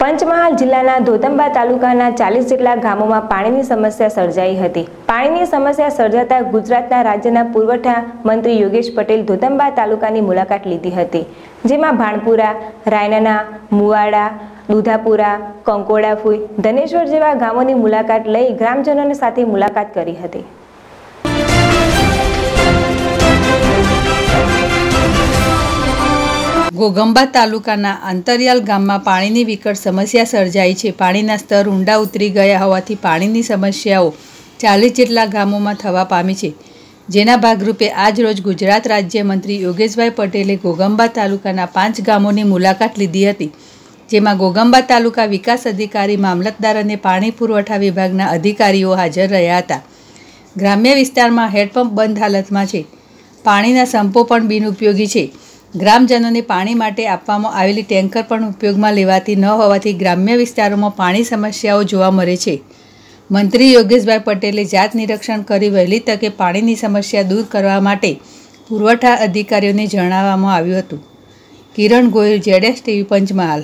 પંચમહાલ જિલ્લાના ધોતંબા તાલુકાના ચાલીસ જેટલા ગામોમાં પાણીની સમસ્યા સર્જાઈ હતી પાણીની સમસ્યા સર્જાતા ગુજરાતના રાજ્યના પુરવઠા મંત્રી યોગેશ પટેલ ધોતંબા તાલુકાની મુલાકાત લીધી હતી જેમાં ભાણપુરા રાયનાના મુવાડા દુધાપુરા કંકોડાફુઈ ધનેશ્વર જેવા ગામોની મુલાકાત લઈ ગ્રામજનોની સાથે મુલાકાત કરી હતી ગોગંબા તાલુકાના અંતરિયાલ ગામમાં પાણીની વિકટ સમસ્યા સર્જાઈ છે પાણીના સ્તર ઊંડા ઉતરી ગયા હોવાથી પાણીની સમસ્યાઓ ચાલીસ જેટલા ગામોમાં થવા પામી છે જેના ભાગરૂપે આજરોજ ગુજરાત રાજ્યમંત્રી યોગેશભાઈ પટેલે ગોગંબા તાલુકાના પાંચ ગામોની મુલાકાત લીધી હતી જેમાં ગોગંબા તાલુકા વિકાસ અધિકારી મામલતદાર અને પાણી પુરવઠા વિભાગના અધિકારીઓ હાજર રહ્યા હતા ગ્રામ્ય વિસ્તારમાં હેડપંપ બંધ હાલતમાં છે પાણીના સંપો પણ બિનઉપયોગી છે ગ્રામજનોને પાણી માટે આપવામાં આવેલી ટેન્કર પણ ઉપયોગમાં લેવાતી ન હોવાથી ગ્રામ્ય વિસ્તારોમાં પાણી સમસ્યાઓ જોવા મળે છે મંત્રી યોગેશભાઈ પટેલે જાત નિરીક્ષણ કરી વહેલી તકે પાણીની સમસ્યા દૂર કરવા માટે પુરવઠા અધિકારીઓને જણાવવામાં આવ્યું હતું કિરણ ગોયલ જેડેસ ટીવી પંચમહાલ